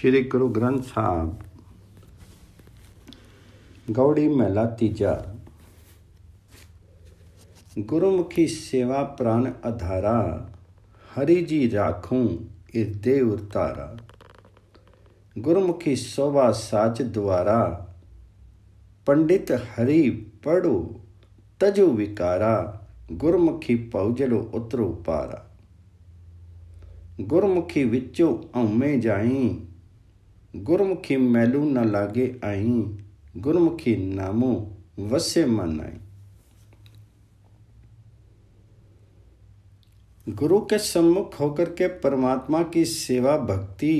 श्री गुरु ग्रंथ साहब गौड़ी मेला तीजा गुरुमुखी सेवा प्राण अधारा हरि जी राखूं हृदय उतारा गुरुमुखी शोभा साच द्वारा पंडित हरि पढ़ो तजु विकारा गुरमुखी पौजलो उतरो पारा गुरमुखी विचो औमें जाई गुरमुखी मैलू न लागे आई गुरमुखी नामो वसे मन आई गुरु के सम्मुख होकर के परमात्मा की सेवा भक्ति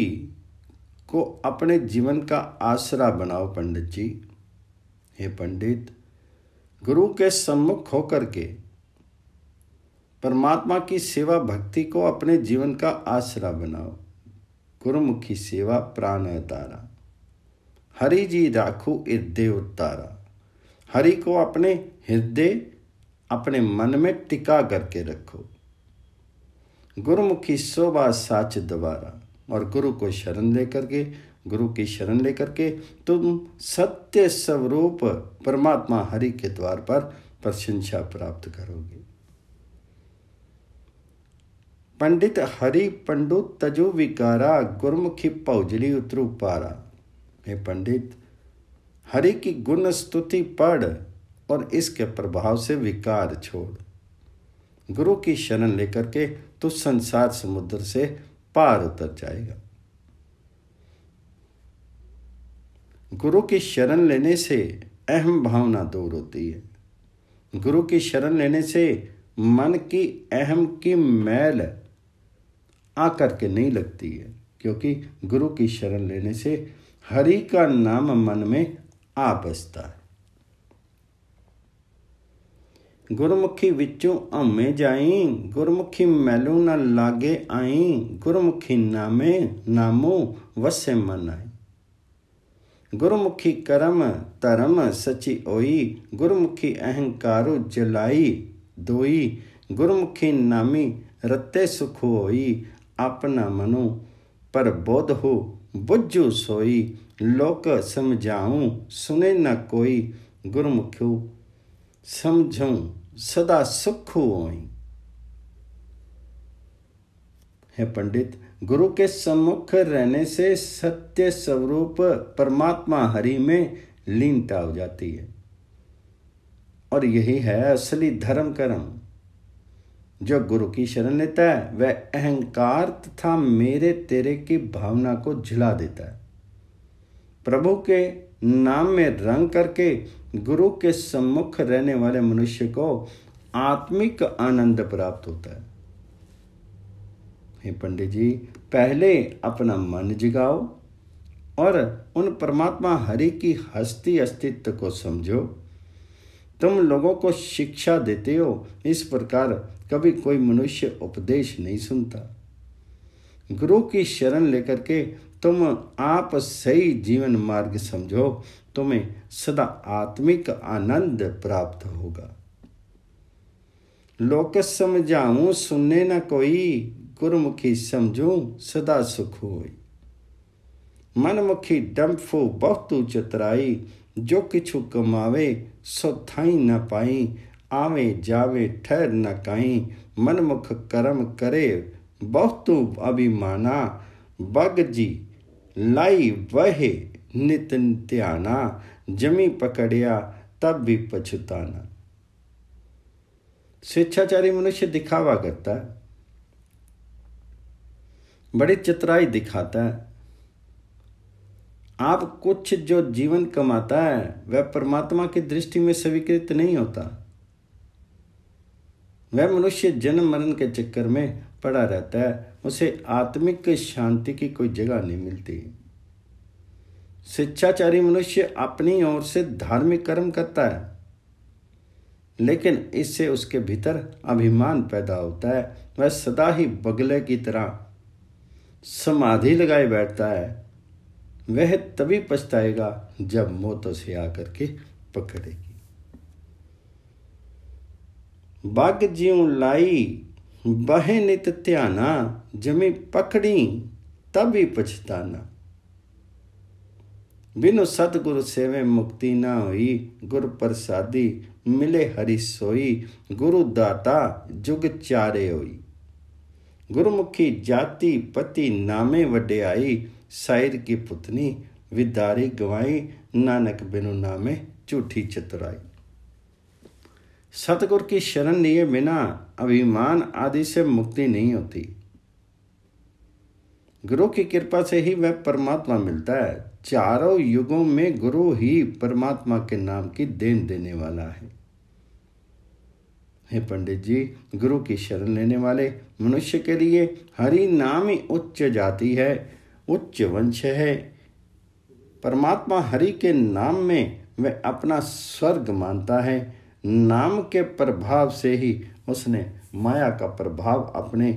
को अपने जीवन का आसरा बनाओ पंडित जी हे पंडित गुरु के सम्मुख होकर के परमात्मा की सेवा भक्ति को अपने जीवन का आसरा बनाओ गुरुमुखी सेवा प्राण तारा हरि जी राखो हृदय उतारा हरि को अपने हृदय अपने मन में टिका करके रखो गुरुमुखी शोभा साच दोबारा और गुरु को शरण लेकर के गुरु की शरण लेकर के तुम सत्य स्वरूप परमात्मा हरि के द्वार पर प्रशंसा प्राप्त करोगे पंडित हरि पंडु तजु विकारा गुरमुखी पौजली उतरु पारा हे पंडित हरि की गुण स्तुति पढ़ और इसके प्रभाव से विकार छोड़ गुरु की शरण लेकर के तू संसार समुद्र से पार उतर जाएगा गुरु की शरण लेने से अहम भावना दूर होती है गुरु की शरण लेने से मन की अहम की मैल आकर के नहीं लगती है क्योंकि गुरु की शरण लेने से हरि का नाम मन में आ बसता है गुरुमुखी विचों अमे जाई गुरुमुखी मैलू न लागे आई गुरुमुखी नामे नामो वसे मन आई गुरुमुखी करम तरम सची ओई गुरुमुखी अहंकारो जलाई दोई गुरुमुखी नामी रत्ते सुख होई अपना मनो पर बोध हो ਬੁੱਝੂ सोई लोक समझाऊ सुने न कोई ਗੁਰਮੁਖਿਓ ਸਮਝਉ सदा सुख होई है पंडित गुरु के सम्मुख रहने से सत्य स्वरूप परमात्मा हरि में लीनता हो जाती है और यही है असली धर्म कर्म जो गुरु की शरण लेता है वह अहंकार तथा मेरे तेरे की भावना को झिला देता है प्रभु के नाम में रंग करके गुरु के सम्मुख रहने वाले मनुष्य को आत्मिक आनंद प्राप्त होता है हे पंडित जी पहले अपना मन जिगाओ और उन परमात्मा हरि की हस्ती अस्तित्व को समझो तुम लोगों को शिक्षा देते हो इस प्रकार कभी कोई मनुष्य उपदेश नहीं सुनता गुरु की शरण लेकर के तुम आप सही जीवन मार्ग समझो तुम्हें सदा आत्मिक आनंद प्राप्त होगा लोक समझाऊं सुनने न कोई गुरुमुखी समझू सदा सुख हो मनमुखी डम्फू बहुत उचतराई जो किछु कमावे सो थाई न पाई आवे जावे ठहर न काई मनमुख कर्म करे बहुतु अभिमाना बग जी लाई वह नित त्याना जमी पकड़िया तब भी पछुताना स्वेच्छाचारी मनुष्य दिखावा करता है बड़ी चित्राई दिखाता है आप कुछ जो जीवन कमाता है वह परमात्मा की दृष्टि में स्वीकृत नहीं होता वह मनुष्य जन्म मरण के चक्कर में पड़ा रहता है उसे आत्मिक शांति की कोई जगह नहीं मिलती शिक्षाचारी मनुष्य अपनी ओर से धार्मिक कर्म करता है लेकिन इससे उसके भीतर अभिमान पैदा होता है वह सदा ही बगले की तरह समाधि लगाए बैठता है वह तभी पछताएगा जब मौत उसे आकर के पकड़ेगी बाग जीव लाई बहे नित ध्याना जमी पकड़ी तभी पछताना बिनु सतगुरु सेवे मुक्ति ना हुई गुरु प्रसादी मिले हरि सोई गुरु दाता जुग चारे होई ਗੁਰਮੁਖੀ ਜਾਤੀ ਪਤੀ ਨਾਮੇ ਵਡਿਆਈ शायर की पुतनी विदारी गवाई नानक बिनु नामे झूठी चतुराई सतगुर की शरण लिए बिना अभिमान आदि से मुक्ति नहीं होती गुरु की कृपा से ही वह परमात्मा मिलता है चारों युगों में गुरु ही परमात्मा के नाम की देन देने वाला है हे पंडित जी गुरु की शरण लेने वाले मनुष्य के लिए हरि नाम ही उच्च जाति है उच्च वंश है परमात्मा हरि के नाम में वह अपना स्वर्ग मानता है नाम के प्रभाव से ही उसने माया का प्रभाव अपने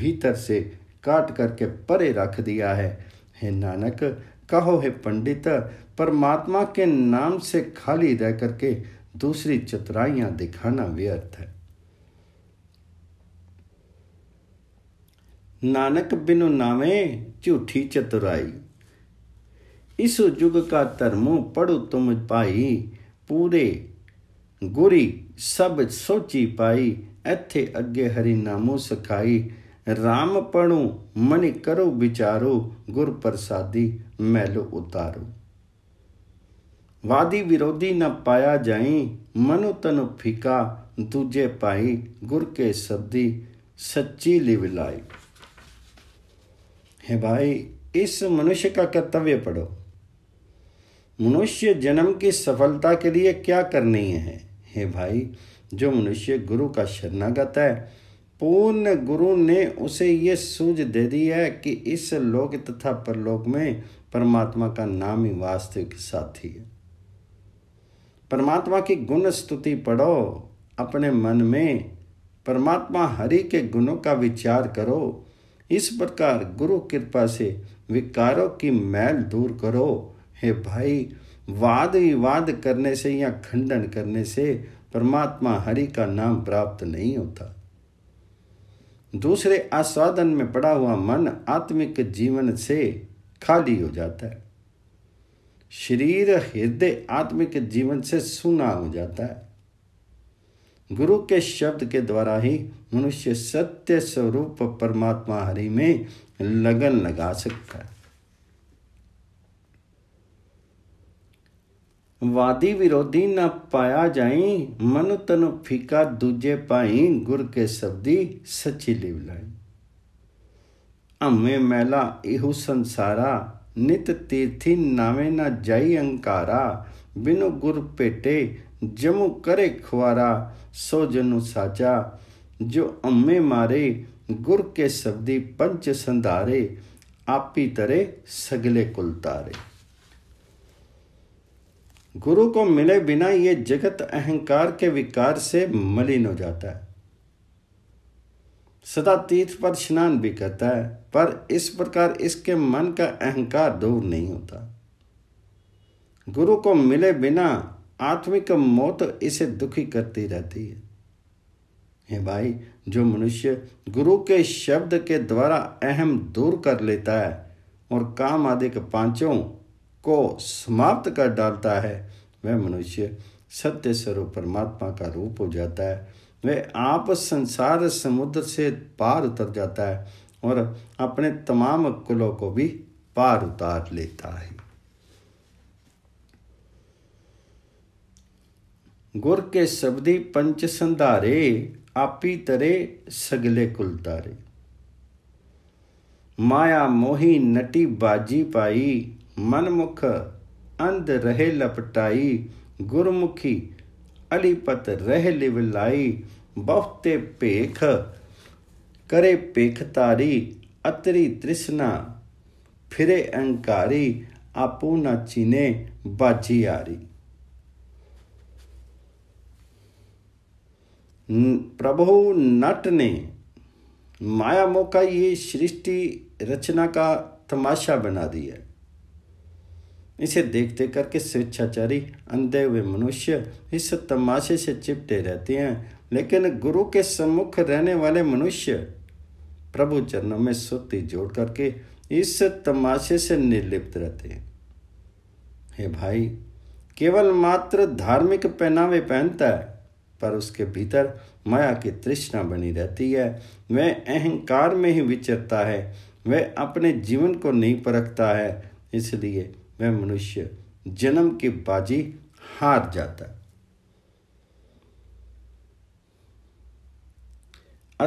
भीतर से काट करके परे रख दिया है हे नानक कहो हे पंडित परमात्मा के नाम से खाली रह करके दूसरी चतुराइयाँ दिखाना व्यर्थ है ਨਾਨਕ ਬਿਨੁ ਨਾਵੇਂ ਝੂਠੀ ਚਤੁਰਾਈ ਇਸ ਜੁਗ ਕਾ ਧਰਮੋ ਪੜੋ ਤੁਮ ਪਾਈ ਪੂਰੇ ਗੁਰੀ ਸਭ ਸੋਚੀ ਪਾਈ ਇੱਥੇ ਅੱਗੇ ਹਰੀ ਨਾਮੋ ਸਖਾਈ RAM ਪੜੋ ਮਨ ਕਰੋ ਵਿਚਾਰੋ ਗੁਰ ਪ੍ਰਸਾਦੀ ਮੈਲੋ ਉਤਾਰੋ ਵਾਦੀ ਵਿਰੋਧੀ ਨਾ ਪਾਇਆ ਜਾਈ ਮਨੁ ਤਨੁ ਫਿਕਾ ਦੂਜੇ ਪਾਈ ਗੁਰ ਕੇ ਸਬਦੀ ਸੱਚੀ ਲਿਵ ਲਾਈ हे भाई इस मनुष्य का कर्तव्य पढ़ो मनुष्य जन्म की सफलता के लिए क्या करनी है हे भाई जो मनुष्य गुरु का शरणागत है पूर्ण गुरु ने उसे ये सूझ दे दी है कि इस लोक तथा परलोक में परमात्मा का नाम ही वास्तविक साथी है परमात्मा की गुण स्तुति पढ़ो अपने मन में परमात्मा हरि के गुणों का विचार करो इस प्रकार गुरु कृपा से विकारों की मैल दूर करो हे भाई वाद विवाद करने से या खंडन करने से परमात्मा हरि का नाम प्राप्त नहीं होता दूसरे आस्वादन में पड़ा हुआ मन आत्मिक जीवन से खाली हो जाता है शरीर हृदय आत्मिक जीवन से सूना हो जाता है गुरु के शब्द के द्वारा ही मनुष्य सत्य स्वरूप परमात्मा हरि में लगन लगा सकता है वादी विरोधी न पाया जाई मन तन फीका दूजे पाई गुर के शब्दी सची लिव लाई अमे मैला इहु संसारा नित तीर्थी नावे न ना जाई अंकारा बिनु गुर पेटे जमु करे खुआरा सो जनु साचा जो अम्मे मारे गुर के शब्दी पंच संधारे आपी तरे सगले कुल तारे गुरु को मिले बिना ये जगत अहंकार के विकार से मलिन हो जाता है सदा तीर्थ पर स्नान भी करता है पर इस प्रकार इसके मन का अहंकार दूर नहीं होता गुरु को मिले बिना आत्मिक मौत इसे दुखी करती रहती है हे भाई जो मनुष्य गुरु के शब्द के द्वारा अहम दूर कर लेता है और काम आदि के पांचों को समाप्त कर डालता है वह मनुष्य सत्य स्वरूप परमात्मा का रूप हो जाता है वह आप संसार समुद्र से पार उतर जाता है और अपने तमाम कुलों को भी पार उतार लेता है ਗੁਰ ਕੇ ਸ਼ਬਦੀ ਪੰਚ ਸੰਧਾਰੇ ਆਪੀ ਤਰੇ ਸਗਲੇ ਕੁਲਤਾਰੇ ਮਾਇਆ ਮੋਹੀ ਨਟੀ ਬਾਜੀ ਪਾਈ ਮਨਮੁਖ ਅੰਧ ਰਹੇ ਲਪਟਾਈ ਗੁਰਮੁਖੀ ਪਤ ਰਹਿ ਲਿਵ ਲਾਈ ਬਹੁਤੇ ਭੇਖ ਕਰੇ ਭੇਖ ਤਾਰੀ ਅਤਰੀ ਤ੍ਰਿਸ਼ਨਾ ਫਿਰੇ ਅਹੰਕਾਰੀ ਆਪੂ ਨਾ ਚੀਨੇ ਬਾਜੀ ਆਰੀ प्रभु नट ने माया मौका ये सृष्टि रचना का तमाशा बना दिया इसे देखते करके स्वेच्छाचारी अंधे हुए मनुष्य इस तमाशे से चिपटे रहते हैं लेकिन गुरु के सम्मुख रहने वाले मनुष्य प्रभु चरणों में सुती जोड़ करके इस तमाशे से निर्लिप्त रहते हैं हे भाई केवल मात्र धार्मिक पहनावे पहनता है पर उसके भीतर माया की तृष्णा बनी रहती है वह अहंकार में ही विचरता है वह अपने जीवन को नहीं परखता है इसलिए वह मनुष्य जन्म की बाजी हार जाता है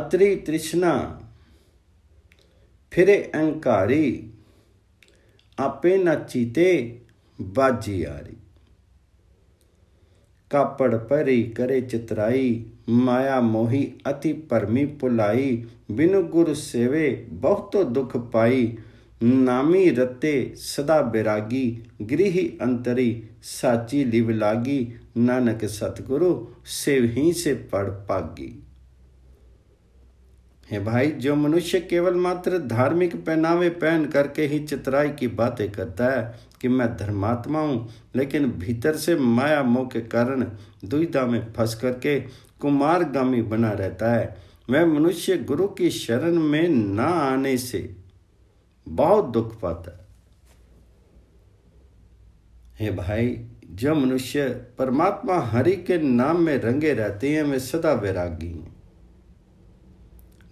अत्रि तृष्णा फिरे अहंकारी आपे न चीते बाजी आ रही कापड़ परी करे चितराई माया मोही अति परमी पुलाई बिनु गुरु सेवे बहुत दुख पाई नामी रते सदा बैरागी गृह अंतरी साची लिव लागी नानक सतगुरु ही से पड़ पागी हे भाई जो मनुष्य केवल मात्र धार्मिक पहनावे पहन करके ही चितराई की बातें करता है कि मैं धर्मात्मा हूँ लेकिन भीतर से माया मोह के कारण दुविधा में फंस करके कुमारगामी बना रहता है वह मनुष्य गुरु की शरण में ना आने से बहुत दुख पाता है हे भाई जो मनुष्य परमात्मा हरि के नाम में रंगे रहते हैं वे सदा वैरागी हैं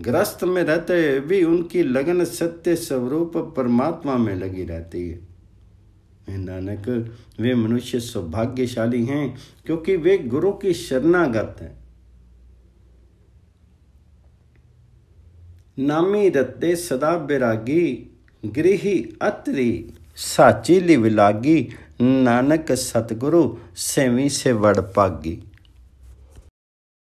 ग्रस्त में रहते हुए भी उनकी लगन सत्य स्वरूप परमात्मा में लगी रहती है नानक वे मनुष्य सौभाग्यशाली हैं क्योंकि वे गुरु की शरणागत हैं नामी रत्ते सदा बिरागी गृह अत्रि साची लिविलागी नानक सतगुरु सेवी से वड़ पागी